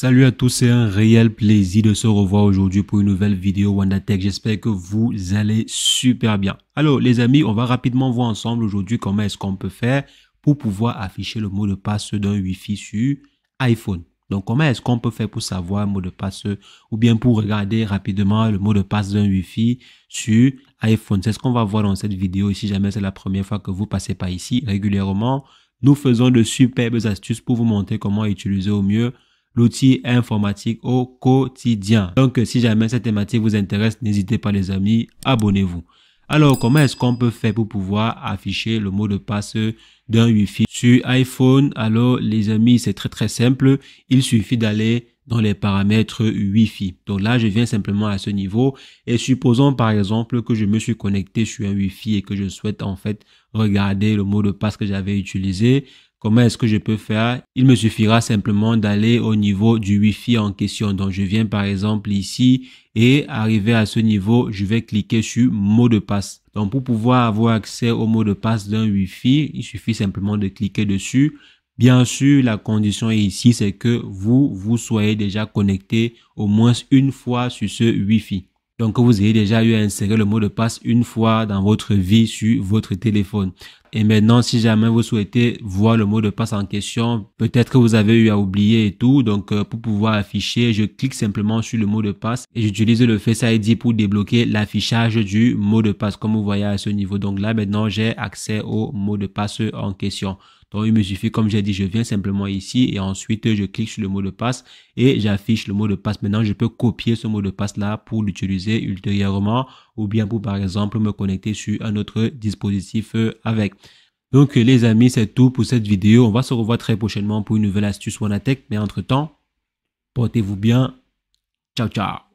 Salut à tous, c'est un réel plaisir de se revoir aujourd'hui pour une nouvelle vidéo WandaTech. J'espère que vous allez super bien. Alors les amis, on va rapidement voir ensemble aujourd'hui comment est-ce qu'on peut faire pour pouvoir afficher le mot de passe d'un Wi-Fi sur iPhone. Donc comment est-ce qu'on peut faire pour savoir un mot de passe ou bien pour regarder rapidement le mot de passe d'un Wi-Fi sur iPhone. C'est ce qu'on va voir dans cette vidéo. Et si jamais c'est la première fois que vous passez par ici régulièrement, nous faisons de superbes astuces pour vous montrer comment utiliser au mieux l'outil informatique au quotidien. Donc, si jamais cette thématique vous intéresse, n'hésitez pas les amis, abonnez-vous. Alors, comment est-ce qu'on peut faire pour pouvoir afficher le mot de passe d'un Wi-Fi sur iPhone Alors, les amis, c'est très très simple. Il suffit d'aller dans les paramètres Wi-Fi. Donc là, je viens simplement à ce niveau. Et supposons par exemple que je me suis connecté sur un Wi-Fi et que je souhaite en fait regarder le mot de passe que j'avais utilisé. Comment est-ce que je peux faire Il me suffira simplement d'aller au niveau du Wi-Fi en question. Donc je viens par exemple ici et arrivé à ce niveau, je vais cliquer sur mot de passe. Donc pour pouvoir avoir accès au mot de passe d'un Wi-Fi, il suffit simplement de cliquer dessus. Bien sûr, la condition ici, c'est que vous, vous soyez déjà connecté au moins une fois sur ce Wi-Fi. Donc, vous avez déjà eu à insérer le mot de passe une fois dans votre vie sur votre téléphone. Et maintenant, si jamais vous souhaitez voir le mot de passe en question, peut-être que vous avez eu à oublier et tout. Donc, euh, pour pouvoir afficher, je clique simplement sur le mot de passe et j'utilise le Face ID pour débloquer l'affichage du mot de passe, comme vous voyez à ce niveau. Donc là, maintenant, j'ai accès au mot de passe en question. Donc, il me suffit, comme j'ai dit, je viens simplement ici et ensuite, je clique sur le mot de passe et j'affiche le mot de passe. Maintenant, je peux copier ce mot de passe-là pour l'utiliser ultérieurement ou bien pour, par exemple, me connecter sur un autre dispositif euh, avec. Donc, euh, les amis, c'est tout pour cette vidéo. On va se revoir très prochainement pour une nouvelle astuce WanaTech. Mais entre-temps, portez-vous bien. Ciao, ciao.